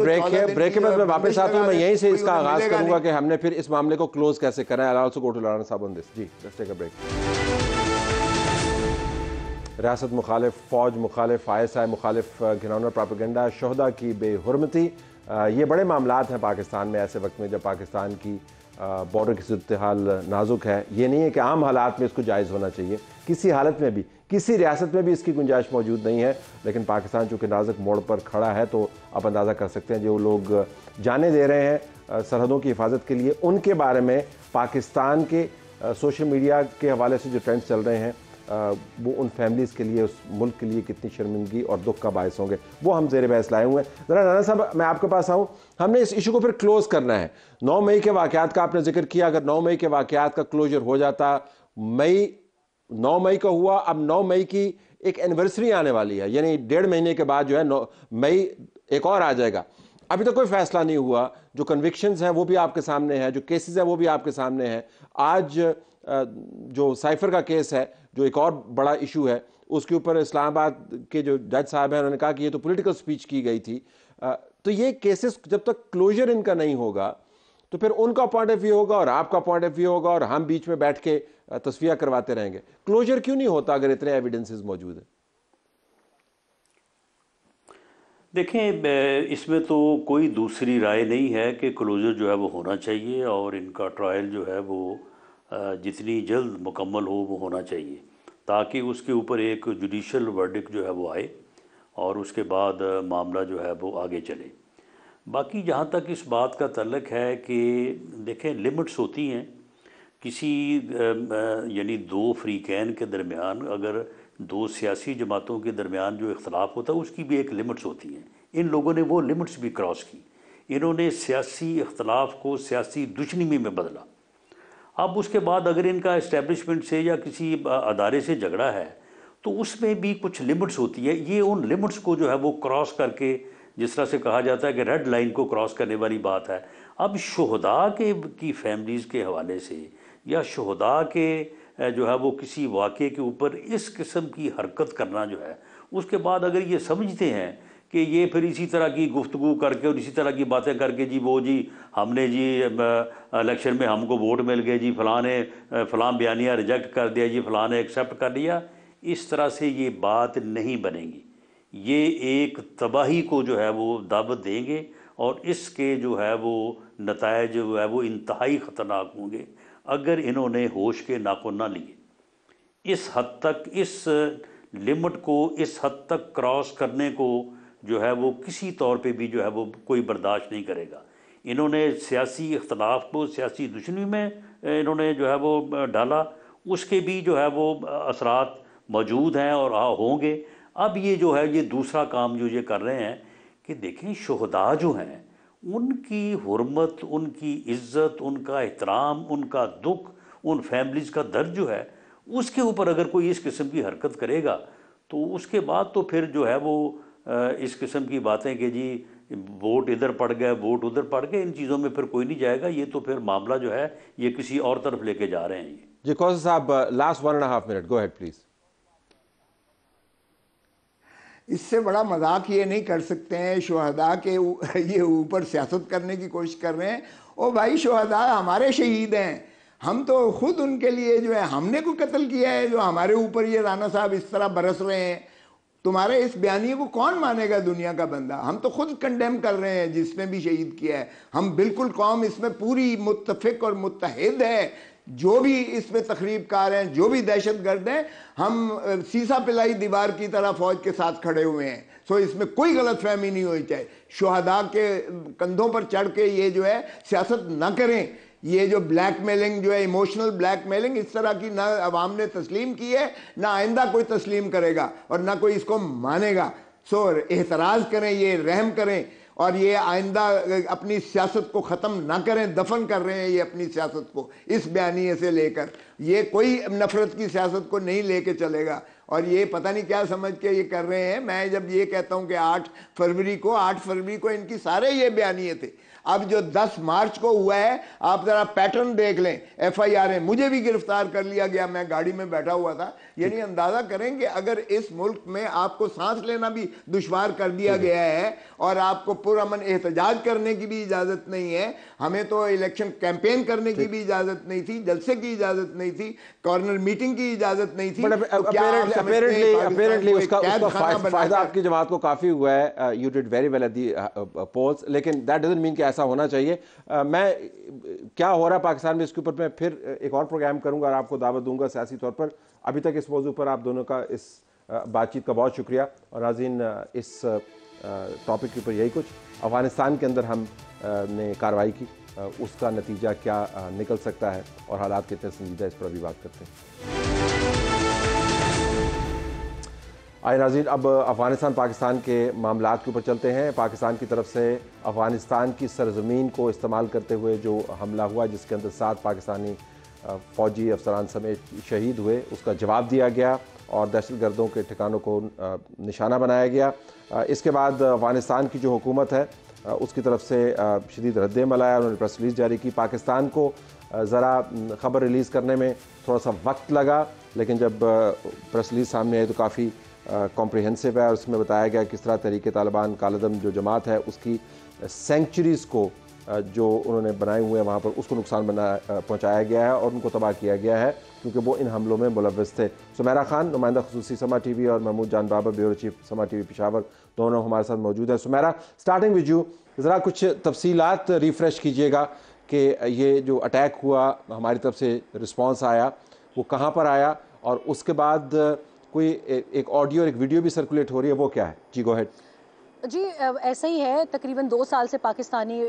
ब्रेक है ब्रेक मैं वापस आता मैं यहीं से इसका आगाज करूंगा कि हमने फिर इस मामले को क्लोज कैसे करा है आल्सो गो टू साहब ऑन दिस जी लेट्स टेक अ ब्रेक रियासत मुखालिफ फौज मुखालिफ आई आई मुखालिफ घिनौना प्रोपेगेंडा शहदा की बेहरमती ये बड़े मामला हैं पाकिस्तान में ऐसे वक्त में जब पाकिस्तान की बॉर्डर की सूरत हाल नाजुक है ये नहीं है कि आम हालात में इसको जायज़ होना चाहिए किसी हालत में भी किसी रियासत में भी इसकी गुंजाइश मौजूद नहीं है लेकिन पाकिस्तान चूँकि नाजुक मोड़ पर खड़ा है तो आप अंदाज़ा कर सकते हैं जो लोग जाने दे रहे हैं सरहदों की हिफाजत के लिए उनके बारे में पाकिस्तान के सोशल मीडिया के हवाले से जो ट्रेंड्स चल रहे हैं वो उन फैमिलीज़ के लिए उस मुल्क के लिए कितनी शर्मिंदगी और दुख का बायस होंगे वो हम जेर बहस लाए हुए हैं ज़रा नाना साहब मैं आपके पास आऊँ हमने इस इशू को फिर क्लोज़ करना है नौ मई के वाक़ात का आपने जिक्र किया अगर नौ मई के वाक़ात का क्लोजर हो जाता मई नौ मई का हुआ अब नौ मई की एक एनिवर्सरी आने वाली है यानी डेढ़ महीने के बाद जो है मई एक और आ जाएगा अभी तो कोई फैसला नहीं हुआ जो कन्विक्शंस हैं वो भी आपके सामने हैं जो केसेस हैं वो भी आपके सामने हैं आज जो साइफर का केस है जो एक और बड़ा इशू है उसके ऊपर इस्लामाबाद के जो जज साहब हैं उन्होंने कहा कि ये तो पॉलिटिकल स्पीच की गई थी तो ये केसेस जब तक क्लोजर इनका नहीं होगा तो फिर उनका पॉइंट ऑफ व्यू होगा और आपका पॉइंट ऑफ व्यू होगा और हम बीच में बैठ के तस्वीर करवाते रहेंगे क्लोजर क्यों नहीं होता अगर इतने एविडेंसेस मौजूद हैं देखें इसमें तो कोई दूसरी राय नहीं है कि क्लोजर जो है वो होना चाहिए और इनका ट्रायल जो है वो जितनी जल्द मुकम्मल हो वो होना चाहिए ताकि उसके ऊपर एक जुडिशल वर्डिक जो है वो आए और उसके बाद मामला जो है वो आगे चले बाकी जहाँ तक इस बात का तलक है कि देखें लिमिट्स होती हैं किसी यानी दो फ्रीकैन के दरमियान अगर दो सियासी जमातों के दरमियान जो इख्तलाफ होता है उसकी भी एक लिमिट्स होती हैं इन लोगों ने वो लिमिट्स भी क्रॉस की इन्होंने सियासी इख्तलाफ को सियासी दुश्मनी में बदला अब उसके बाद अगर इनका इस्टेब्लिशमेंट से या किसी अदारे से झगड़ा है तो उसमें भी कुछ लिमिट्स होती है ये उन लिमिट्स को जो है वो क्रॉस करके जिस तरह से कहा जाता है कि रेड लाइन को क्रॉस करने वाली बात है अब शहदा के की फैमिलीज़ के हवाले से या शहदा के जो है वो किसी वाक़े के ऊपर इस किस्म की हरकत करना जो है उसके बाद अगर ये समझते हैं कि ये फिर इसी तरह की गुफ्तु करके और इसी तरह की बातें करके जी वो जी हमने जी इलेक्शन में हमको वोट मिल गए जी फ़लाँ ने फ़लाँ बयानिया रिजेक्ट कर दिया जी फ़लाँ ने एक्सेप्ट कर लिया इस तरह से ये बात नहीं बनेगी ये एक तबाही को जो है वो दब देंगे और इसके जो है वो नतज है वो इंतहाई ख़तरनाक होंगे अगर इन्होंने होश के नाको ना लिए इस हद तक इस लिमिट को इस हद तक क्रॉस करने को जो है वो किसी तौर पे भी जो है वो कोई बर्दाश्त नहीं करेगा इन्होंने सियासी अख्तलाफ को सियासी दुश्मनी में इन्होंने जो है वो डाला उसके भी जो है वो असरात मौजूद हैं और आ होंगे अब ये जो है ये दूसरा काम जो ये कर रहे हैं कि देखें शहदा जो हैं उनकी हरमत उनकी इज़्ज़त उनका एहतराम उनका दुख उन फैमिलीज़ का दर्द जो है उसके ऊपर अगर कोई इस किस्म की हरकत करेगा तो उसके बाद तो फिर जो है वो इस किस्म की बातें कि जी वोट इधर पड़ गए वोट उधर पड़ गए इन चीज़ों में फिर कोई नहीं जाएगा ये तो फिर मामला जो है ये किसी और तरफ लेके जा रहे हैं ये जी कौशल साहब last one and half minute go ahead please इससे बड़ा मजाक ये नहीं कर सकते हैं शोहदा के ये ऊपर सियासत करने की कोशिश कर रहे हैं ओ भाई शोहदा हमारे शहीद हैं हम तो खुद उनके लिए जो है हमने को कत्ल किया है जो हमारे ऊपर ये राना साहब इस तरह बरस रहे हैं तुम्हारे इस बयानी को कौन मानेगा दुनिया का बंदा हम तो खुद कंडेम कर रहे हैं जिसने भी शहीद किया है हम बिल्कुल कौम इसमें पूरी मुतफिक और मुतहद है जो भी इसमें तकरीब कार हैं जो भी दहशत गर्द हैं हम सीसा पिलाई दीवार की तरह फौज के साथ खड़े हुए हैं सो इसमें कोई गलत फहमी नहीं होनी चाहिए शहदा के कंधों पर चढ़ के ये जो है सियासत ना करें ये जो ब्लैक मेलिंग जो है इमोशनल ब्लैक मेलिंग इस तरह की ना अवाम ने तस्लीम की है ना आइंदा कोई तस्लीम करेगा और ना कोई इसको मानेगा सो एतराज़ करें ये रहम करें और ये आइंदा अपनी सियासत को ख़त्म ना करें दफन कर रहे हैं ये अपनी सियासत को इस बयानी से लेकर ये कोई नफ़रत की सियासत को नहीं लेके चलेगा और ये पता नहीं क्या समझ के ये कर रहे हैं मैं जब ये कहता हूँ कि आठ फरवरी को आठ फरवरी को इनकी सारे ये बयानी थे अब जो 10 मार्च को हुआ है आप जरा पैटर्न देख लें एफ आई आर मुझे भी गिरफ्तार कर लिया गया मैं गाड़ी में बैठा हुआ था यानी अंदाजा करें कि अगर इस मुल्क में आपको सांस लेना भी दुश्वार कर दिया हम्म। गया है और आपको पुरमन एहतजाज करने की भी इजाज़त नहीं है हमें तो इलेक्शन कैंपेन करने की भी इजाज़त नहीं थी जलसे की इजाज़त नहीं थी कॉर्नर मीटिंग की इजाज़त नहीं थी तो आपकी जमात को काफ़ी हुआ है you did very well at लेकिन दैट डजेंट मीन ऐसा होना चाहिए आ, मैं क्या हो रहा है पाकिस्तान में इसके ऊपर मैं फिर एक और प्रोग्राम करूंगा और आपको दावत दूंगा सियासी तौर पर अभी तक इस मौजू पर आप दोनों का इस बातचीत का बहुत शुक्रिया और नाजीन इस टॉपिक के ऊपर यही कुछ अफगानिस्तान के अंदर हम ने कार्रवाई की उसका नतीजा क्या निकल सकता है और हालात कितने संजीदा इस पर अभी बात करते हैं आए नाजीर अब अफ़गानिस्तान पाकिस्तान के मामला के ऊपर चलते हैं पाकिस्तान की तरफ से अफ़गानिस्तान की सरजमीन को इस्तेमाल करते हुए जो हमला हुआ जिसके अंदर सात पाकिस्तानी फ़ौजी अफसरान समेत शहीद हुए उसका जवाब दिया गया और दहशत गर्दों के ठिकानों को निशाना बनाया गया इसके बाद अफ़गानिस्तान की जो हुकूमत है उसकी तरफ से शदीद रद्दमल आया उन्होंने प्रेस रिलीज़ जारी की पाकिस्तान को ज़रा ख़बर रिलीज़ करने में थोड़ा सा वक्त लगा लेकिन जब प्रेस रिलीज़ सामने आई तो काफ़ी कॉम्प्रिहेंसिव है और उसमें बताया गया किस तरह तरीके तालिबान कालदम जो जमात है उसकी सेंचुरीज़ को जो उन्होंने बनाए हुए हैं वहाँ पर उसको नुकसान बना पहुँचाया गया है और उनको तबाह किया गया है क्योंकि वो इन हमलों में मुलवस थे सुमेरा खान नुमाइंदा खसूसी समा टी वी और Mahmood Jan Babar bureau chief Samaa T V Peshawar दोनों हमारे साथ मौजूद हैं सुमेरा स्टार्टिंग विद यू ज़रा कुछ तफसीलात रिफ़्रेश कीजिएगा कि ये जो अटैक हुआ हमारी तरफ से रिस्पॉन्स आया वो कहाँ पर आया और उसके बाद कोई एक ऑडियो और एक वीडियो भी सर्कुलेट हो रही है वो क्या है जी गो हेड जी ऐसा ही है तकरीबन दो साल से पाकिस्तानी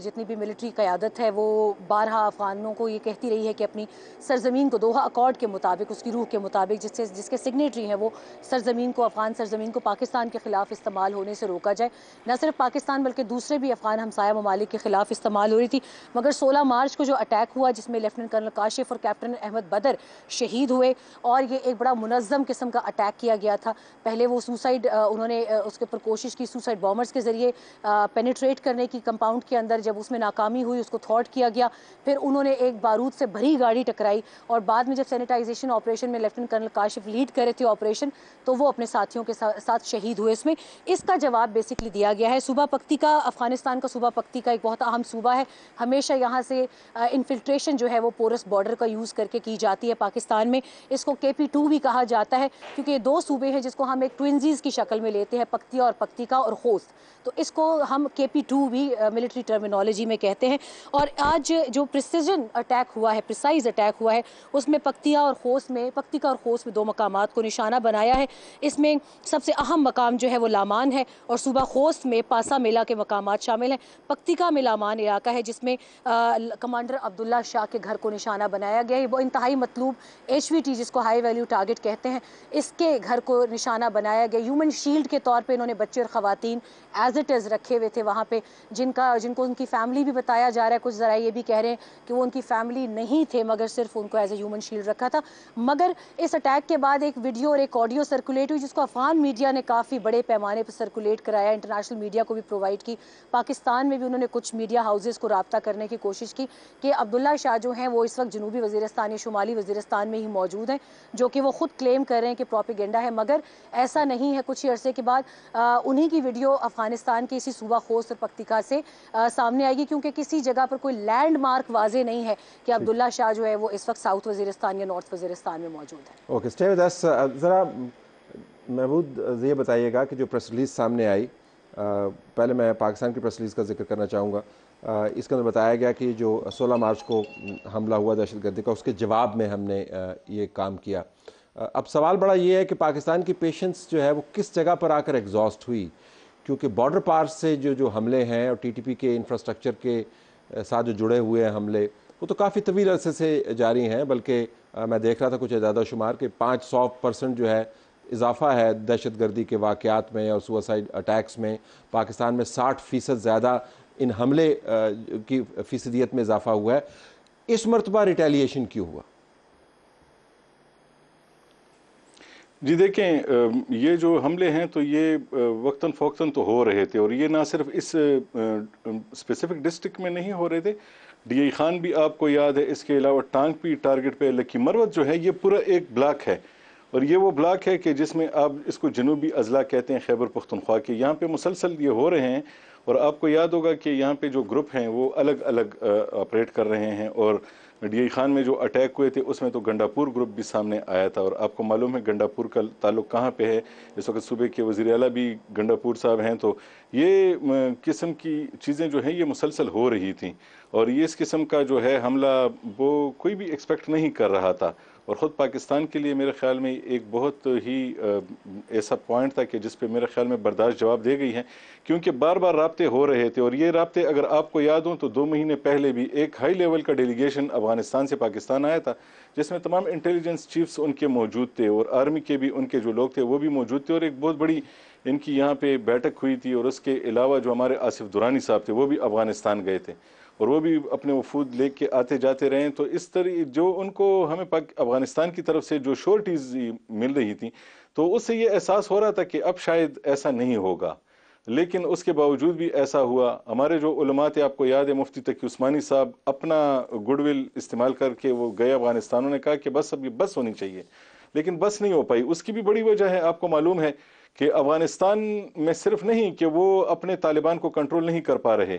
जितनी भी मिलिट्री क़्यादत है वो बारह अफ़गानों को ये कहती रही है कि अपनी सरजमीन को दोहा अकॉर्ड के मुताबिक उसकी रूह के मुताबिक जिससे जिसके सिग्नेटरी हैं वो सरजमीन को अफ़गान सरजमीन को पाकिस्तान के ख़िलाफ़ इस्तेमाल होने से रोका जाए न सिर्फ पाकिस्तान बल्कि दूसरे भी अफ़गान हमसाया ममालिक के ख़िलाफ़ इस्तेमाल हो रही थी मगर सोलह मार्च को जो अटैक हुआ जिसमें लेफ्टिनेंट कर्नल काशिफ और कैप्टन अहमद बदर शहीद हुए और ये एक बड़ा मनज़म किस्म का अटैक किया गया था पहले वो सुसाइड उन्होंने उसके ऊपर कोशिश की सुसाइड बॉम्बर्स के ज़रिए पेनिट्रेट करने की कंपाउंड के अंदर जब उसमें नाकामी हुई उसको थॉट किया गया फिर उन्होंने एक बारूद से भरी गाड़ी टकराई और बाद में जब सैनिटाइजेशन ऑपरेशन में लेफ्टिनेंट कर्नल काशिफ लीड कर रहे थे ऑपरेशन तो वो अपने साथियों के साथ शहीद हुए इसमें इसका जवाब बेसिकली दिया गया है सूबा पक्ति का अफगानिस्तान का सूबा पक्ति का एक बहुत अहम सूबा है हमेशा यहाँ से इन्फिल्ट्रेशन जो है वो पोरस बॉर्डर का यूज़ करके की जाती है पाकिस्तान में इसको के पी टू भी कहा जाता है क्योंकि ये दो सूबे हैं जिसको हम एक ट्विंजीज़ की शक्ल में लेते हैं पख्ती और पख्ती का और खोस तो इसको हम के पी टू भी मिलिट्री टर्मिनोलॉजी में कहते हैं और आज जो प्रिसिजन अटैक हुआ है प्रिसाइज अटैक हुआ है उसमें पक्तिया और खोस में पक्तिका और खोस में दो मकाम को निशाना बनाया है इसमें सबसे अहम मकाम जो है वो लामान है और सुबह खोस में पासा मेला के मकाम शामिल हैं पक्तिका में लामान इलाका है जिसमें कमांडर अब्दुल्ला शाह के घर को निशाना बनाया गया है वो इंतहाई मतलूब एच जिसको हाई वैल्यू टारगेट कहते हैं इसके घर को निशाना बनाया गया ह्यूमन शील्ड के तौर पर इन्होंने बच्चे और खवा खातन एज़ इट इज़ रखे हुए थे वहाँ पर जिनका जिनको उनकी फ़ैमिली भी बताया जा रहा है कुछ ज़रा ये भी कह रहे हैं कि वो उनकी फ़ैमिली नहीं थे मगर सिर्फ उनको एज ए ह्यूमन शील्ड रखा था मगर इस अटैक के बाद एक वीडियो और एक ऑडियो सर्कुलेट हुई जिसको अफगान मीडिया ने काफ़ी बड़े पैमाने पर सर्कुलेट कराया इंटरनेशनल मीडिया को भी प्रोवाइड की पाकिस्तान में भी उन्होंने कुछ मीडिया हाउसेज़ को रबता करने की कोशिश की कि अब्दुल्ला शाह जो हैं वो इस वक्त जनूबी वजीरस्तान या शुमाली वजीरस्तान में ही मौजूद हैं जो कि वो खुद क्लेम कर रहे हैं कि प्रॉपिगेंडा है मगर ऐसा नहीं है कुछ ही अरसे के बाद उन्हीं की वीडियो अफगानिस्तान के इसी सूबा खोस और पक्तिका से आ, सामने आएगी क्योंकि किसी जगह पर कोई लैंड मार्क वाजे नहीं है कि अब्दुल्ला शाह जो है वो इस वक्त साउथ वजीरस्तान या नॉर्थ वजीरस्तान में मौजूद है ओके स्टे विद अस ज़रा महमूद ये बताइएगा कि जो प्रेस रिलीज सामने आई पहले मैं पाकिस्तान की प्रेस रिलीज़ का जिक्र करना चाहूँगा इसके अंदर बताया गया कि जो 16 मार्च को हमला हुआ दहशत गर्दी का उसके जवाब में हमने ये काम किया अब सवाल बड़ा ये है कि पाकिस्तान की पेशेंस जो है वो किस जगह पर आकर एग्जॉस्ट हुई क्योंकि बॉर्डर पार से जो जो हमले हैं और टीटीपी के इंफ्रास्ट्रक्चर के साथ जो जुड़े हुए हैं हमले वो तो काफ़ी तवील अरसे से जारी हैं बल्कि मैं देख रहा था कुछ ज़्यादा शुमार के पाँच सौ परसेंट जो है इजाफा है दहशत गर्दी के वाक़ात में और सुसाइड अटैक्स में पाकिस्तान में साठ फ़ीसद ज़्यादा इन हमले की फीसदियत में इजाफा हुआ है इस मरतबा रिटेलिएशन क्यों हुआ जी देखें ये जो हमले हैं तो ये वक्ता फ़ौक्ता तो हो रहे थे और ये ना सिर्फ इस स्पेसिफिक डिस्ट्रिक्ट में नहीं हो रहे थे डी खान भी आपको याद है इसके अलावा टांग पी टारगेट पे लकी मरवत जो है ये पूरा एक ब्लाक है और ये वो ब्लाक है कि जिसमें आप इसको जनूबी अजला कहते हैं खैबर पुख्तनख्वा के यहाँ पे मुसलसल ये हो रहे हैं और आपको याद होगा कि यहाँ पे जो ग्रुप हैं वो अलग अलग ऑपरेट कर रहे हैं और डी खान में जो अटैक हुए थे उसमें तो गंडापुर ग्रुप भी सामने आया था और आपको मालूम है गंडापुर का ताल्लुक कहाँ पे है इस वक्त सूबे के वजी अला भी गंडापुर साहब हैं तो ये किस्म की चीज़ें जो हैं ये मुसलसल हो रही थी और ये इस किस्म का जो है हमला वो कोई भी एक्सपेक्ट नहीं कर रहा था और ख़ुद पाकिस्तान के लिए मेरे ख्याल में एक बहुत ही ऐसा पॉइंट था कि जिस पे मेरे ख्याल में बर्दाश्त जवाब दे गई हैं क्योंकि बार बार रबते हो रहे थे और ये रबते अगर आपको याद हों तो दो महीने पहले भी एक हाई लेवल का डेलीगेशन अफगानिस्तान से पाकिस्तान आया था जिसमें तमाम इंटेलिजेंस चीफ्स उनके मौजूद थे और आर्मी के भी उनके जो लोग थे वो भी मौजूद थे और एक बहुत बड़ी इनकी यहाँ पर बैठक हुई थी और उसके अलावा जो हमारे आसिफ दुरानी साहब थे वो भी अफगानिस्तान गए थे और वो भी अपने वफूद ले के आते जाते रहें तो इस तरह जो उनको हमें अफ़गानिस्तान की तरफ से जो श्योरिटीज़ मिल रही थी तो उससे ये एहसास हो रहा था कि अब शायद ऐसा नहीं होगा लेकिन उसके बावजूद भी ऐसा हुआ हमारे जो उलमा थे आपको याद है मुफ्ती तकी उस्मानी साहब अपना गुडविल इस्तेमाल करके वो गए अफगानिस्तान उन्होंने कहा कि बस अब ये बस होनी चाहिए लेकिन बस नहीं हो पाई उसकी भी बड़ी वजह है आपको मालूम है कि अफ़गानिस्तान में सिर्फ नहीं कि वो अपने तालिबान को कंट्रोल नहीं कर पा रहे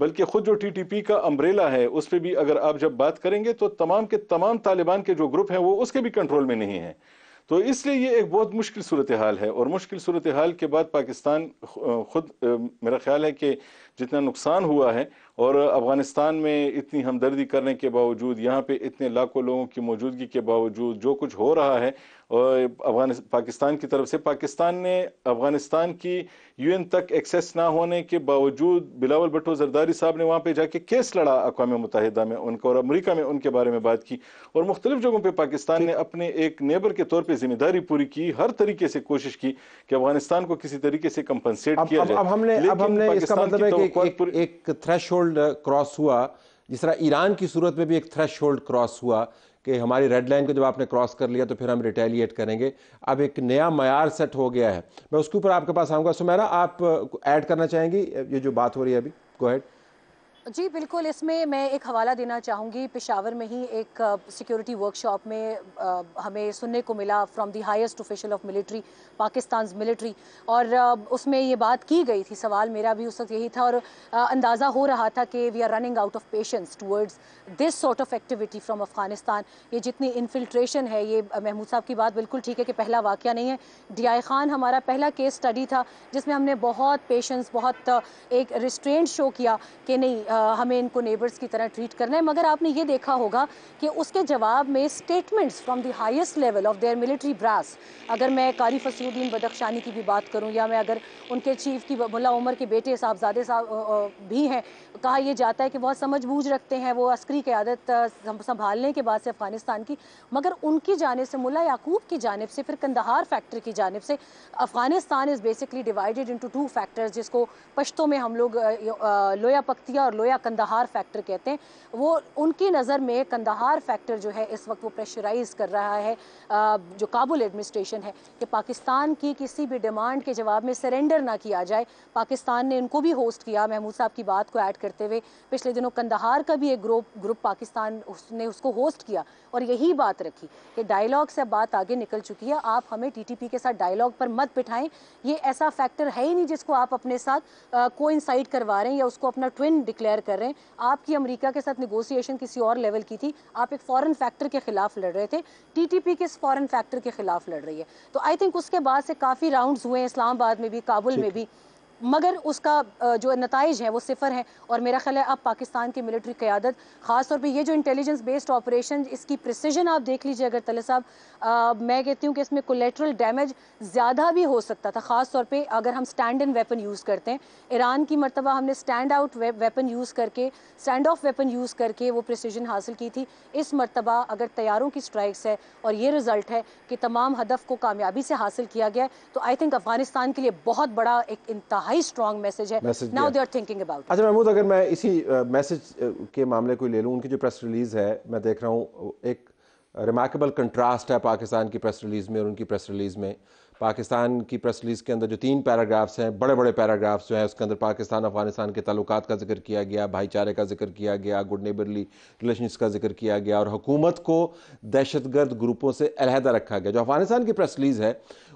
बल्कि खुद जो टीटीपी का अम्ब्रेला है उस पर भी अगर आप जब बात करेंगे तो तमाम के तमाम तालिबान के जो ग्रुप हैं वो उसके भी कंट्रोल में नहीं है तो इसलिए ये एक बहुत मुश्किल सूरत हाल है और मुश्किल सूरत हाल के बाद पाकिस्तान खुद मेरा ख्याल है कि जितना नुकसान हुआ है और अफ़गानिस्तान में इतनी हमदर्दी करने के बावजूद यहाँ पे इतने लाखों लोगों की मौजूदगी के बावजूद जो कुछ हो रहा है और अफगान पाकिस्तान की तरफ से पाकिस्तान ने अफगानिस्तान की यूएन तक एक्सेस ना होने के बावजूद बिलावल भट्टो जरदारी साहब ने वहाँ पे जाके केस लड़ा अकवा मुतहदा में उनका और अमरीका में उनके बारे में बात की और मुख्तलिफ जगहों पर पाकिस्तान ने अपने एक नेबर के तौर पर जिम्मेदारी पूरी की हर तरीके से कोशिश की कि अफगानिस्तान को किसी तरीके से कंपनसेट किया जाए अब हमने अब हमने इसका मतलब है कि एक, एक, एक थ्रेश क्रॉस हुआ जिस तरह ईरान की सूरत में भी एक थ्रेश क्रॉस हुआ कि हमारी रेड लाइन को जब आपने क्रॉस कर लिया तो फिर हम रिटेलिएट करेंगे अब एक नया मैार सेट हो गया है मैं उसके ऊपर आपके पास आऊँगा सुमेरा आप ऐड करना चाहेंगी ये जो बात हो रही है अभी गो हैड जी बिल्कुल इसमें मैं एक हवाला देना चाहूँगी पिशावर में ही एक सिक्योरिटी वर्कशॉप में आ, हमें सुनने को मिला from the highest official of military Pakistan military और आ, उसमें ये बात की गई थी सवाल मेरा भी उस वक्त यही था और आ, अंदाज़ा हो रहा था कि we are running out of patience towards this sort of activity from Afghanistan ये जितनी इन्फिल्ट्रेशन है ये महमूद साहब की बात बिल्कुल ठीक है कि पहला वाक़ नहीं है डी आई खान हमारा पहला केस स्टडी था जिसमें हमने बहुत पेशेंस बहुत एक रिस्ट्रेंट शो किया कि नहीं हमें इनको नेबर्स की तरह ट्रीट करना है मगर आपने ये देखा होगा कि उसके जवाब में statements from the highest level of their military brass अगर मैं कारी फसलुद्दीन बदखशानी की भी बात करूँ या मैं अगर उनके चीफ की मुला उमर के बेटे साहबजादे साहब भी हैं कहा यह जाता है कि बहुत समझ रखते हैं वो अस्करी की आदत संभालने के बाद से अफ़गानिस्तान की मगर उनकी जानब से मुला याकूब की जानब से फिर कंदहार फैक्टर की जानब से Afghanistan is basically divided into two factors जिसको पश्तों में हम लोग लोया पख्तिया और लोया लो या कंदहार फैक्टर कहते हैं वो उनकी नज़र में कंदहार फैक्टर जो है इस वक्त वो प्रेशराइज कर रहा है जो काबुल एडमिनिस्ट्रेशन है कि पाकिस्तान की किसी भी डिमांड के जवाब में सरेंडर ना किया जाए पाकिस्तान ने उनको भी होस्ट किया महमूद साहब की बात को ऐड करते हुए पिछले दिनों कंदहार का भी एक ग्रुप ग्रुप पाकिस्तान ने उसको होस्ट किया और यही बात रखी कि डायलॉग से बात आगे निकल चुकी है आप हमें टीटीपी के साथ डायलॉग पर मत बिठाएं ये ऐसा फैक्टर है ही नहीं जिसको आप अपने साथ को करवा रहे हैं या उसको अपना ट्विन डिक्लेयर डिक्लेयर कर रहे हैं आपकी अमेरिका के साथ निगोसिएशन किसी और लेवल की थी आप एक फॉरेन फैक्टर के खिलाफ लड़ रहे थे टीटीपी किस फॉरेन फैक्टर के खिलाफ लड़ रही है तो आई थिंक उसके बाद से काफ़ी राउंड हुए हैं इस्लामाबाद में भी काबुल में भी मगर उसका जो नतज है वो सिफर है और मेरा ख्याल है अब पाकिस्तान की मिलिट्री क़्यादत ख़ासतौर पर ये जो इंटेलिजेंस बेस्ड ऑपरेशन इसकी प्रिसिजन आप देख लीजिए अगर तले साहब मैं कहती हूँ कि इसमें कोलेट्रल डैमेज ज़्यादा भी हो सकता था ख़ास तौर पर अगर हम स्टैंड इन वेपन यूज़ करते हैं ईरान की मरतबा हमने स्टैंड आउट वेपन यूज़ करके स्टैंड ऑफ वेपन यूज़ करके वो प्रिसीजन हासिल की थी इस मरतबा अगर तैयारों की स्ट्राइक्स है और ये रिज़ल्ट है कि तमाम हदफ को कामयाबी से हासिल किया गया है तो आई थिंक अफ़गानिस्तान के लिए बहुत बड़ा एक इंतहा ही स्ट्रॉन्ग मैसेज है now they are thinking about अच्छा महमूद अगर मैं इसी मैसेज uh, के मामले को ले लूँ उनकी जो प्रेस रिलीज है मैं देख रहा हूँ एक रिमार्केबल कंट्रास्ट है पाकिस्तान की प्रेस रिलीज़ में और उनकी प्रेस रिलीज़ में पाकिस्तान की प्रेस रिलीज़ के अंदर जो तीन पैराग्राफ्स हैं बड़े बड़े पैराग्राफ्स जो हैं उसके अंदर पाकिस्तान अफगानिस्तान के ताल्लुक का जिक्र किया गया भाईचारे का जिक्र किया गया गुड नेबरली रिलेशनस का जिक्र किया गया और हुकूमत को दहशतगर्द ग्रुपों से अलहदा रखा गया जो अफगानिस्तान की प्रेस रिलीज़ है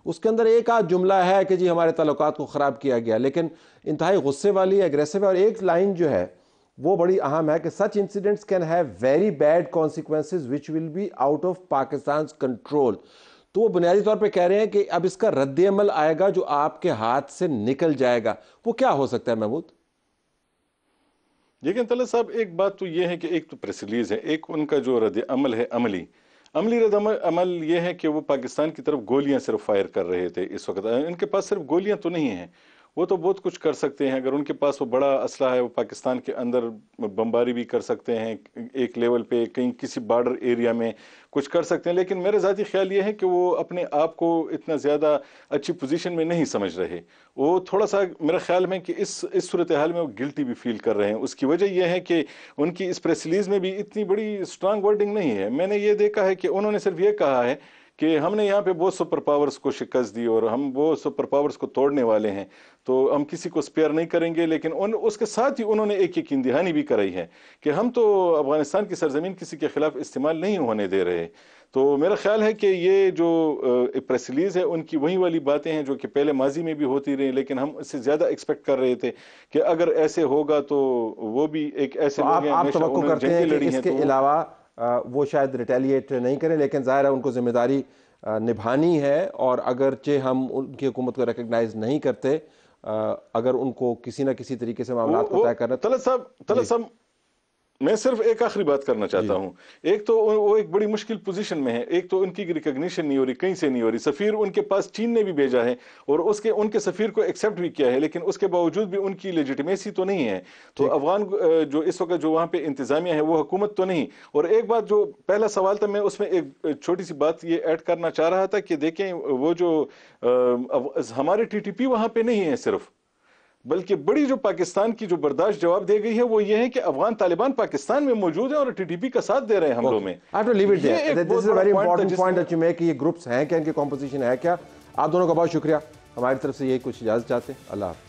उसके अंदर एक आध जुमला है कि जी हमारे ताल्लुक को ख़राब किया गया लेकिन इंतहाई गुस्से वाली एग्रेसिव है और एक लाइन जो है वो बड़ी अहम है कि such incidents can have very bad consequence which will be out of Pakistan control तो वो बुनियादी तौर पे कह रहे हैं कि अब इसका रद्द अमल आएगा जो आपके हाथ से निकल जाएगा वो क्या हो सकता है महमूद लेकिन तला साहब एक बात तो ये है कि एक तो प्रेस रिलीज है एक उनका जो रद्द अमल है अमली अमली रद अमल, अमल है कि वो पाकिस्तान की तरफ गोलियां सिर्फ फायर कर रहे थे इस वक्त इनके पास सिर्फ गोलियां तो नहीं हैं वो तो बहुत कुछ कर सकते हैं अगर उनके पास वो बड़ा असला है वो पाकिस्तान के अंदर बमबारी भी कर सकते हैं एक लेवल पे कहीं किसी बॉर्डर एरिया में कुछ कर सकते हैं लेकिन मेरे ज़ाती ख्याल ये है कि वो अपने आप को इतना ज़्यादा अच्छी पोजीशन में नहीं समझ रहे वो थोड़ा सा मेरा ख्याल में कि इस इस सूरत हाल में वो गिल्टी भी फील कर रहे हैं उसकी वजह यह है कि उनकी इस प्रेस रिलीज़ में भी इतनी बड़ी स्ट्रांग वर्डिंग नहीं है मैंने ये देखा है कि उन्होंने सिर्फ ये कहा है कि हमने यहाँ पे वो सुपर पावर्स को शिकस्त दी और हम वो सुपर पावर्स को तोड़ने वाले हैं तो हम किसी को स्पेयर नहीं करेंगे लेकिन उन उसके साथ ही उन्होंने एक एक इंदहानी भी कराई है कि हम तो अफगानिस्तान की सरजमीन किसी के खिलाफ इस्तेमाल नहीं होने दे रहे तो मेरा ख्याल है कि ये जो प्रेस रिलीज है उनकी वही वाली बातें हैं जो कि पहले माजी में भी होती रही लेकिन हम इससे ज्यादा एक्सपेक्ट कर रहे थे कि अगर ऐसे होगा तो वो भी एक ऐसे तो आप, आप करते हैं कि इसके तो अलावा वो शायद रिटेलिएट नहीं करें लेकिन ज़ाहिर है उनको ज़िम्मेदारी निभानी है और अगरचे हम उनकी हुकूमत को रिकगनाइज नहीं करते अगर उनको किसी ना किसी तरीके से मामला को तय करना तलत साहब तलत साहब मैं सिर्फ एक आखिरी बात करना चाहता हूँ एक तो वो एक बड़ी मुश्किल पोजीशन में है एक तो उनकी रिकग्निशन नहीं हो रही कहीं से नहीं हो रही सफ़ीर उनके पास चीन ने भी भेजा है और उसके उनके सफ़ीर को एक्सेप्ट भी किया है लेकिन उसके बावजूद भी उनकी लेजिटिमेसी तो नहीं है तो अफगान जो इस वक्त जो वहाँ पर इंतज़ामिया है वो हुकूमत तो नहीं और एक बात जो पहला सवाल था मैं उसमें एक छोटी सी बात ये ऐड करना चाह रहा था कि देखें वो जो हमारे टी टी पी वहाँ पर नहीं है सिर्फ बल्कि बड़ी जो पाकिस्तान की जो बर्दाश्त जवाब दे गई है वो ये है कि अफगान तालिबान पाकिस्तान में मौजूद है और टीडीपी का साथ दे रहे हैं हमलों में ये ग्रुप्स हैं क्या इनके कॉम्पोजिशन है क्या आप दोनों का बहुत शुक्रिया हमारी तरफ से यही कुछ इजाजत चाहते हैं अल्लाह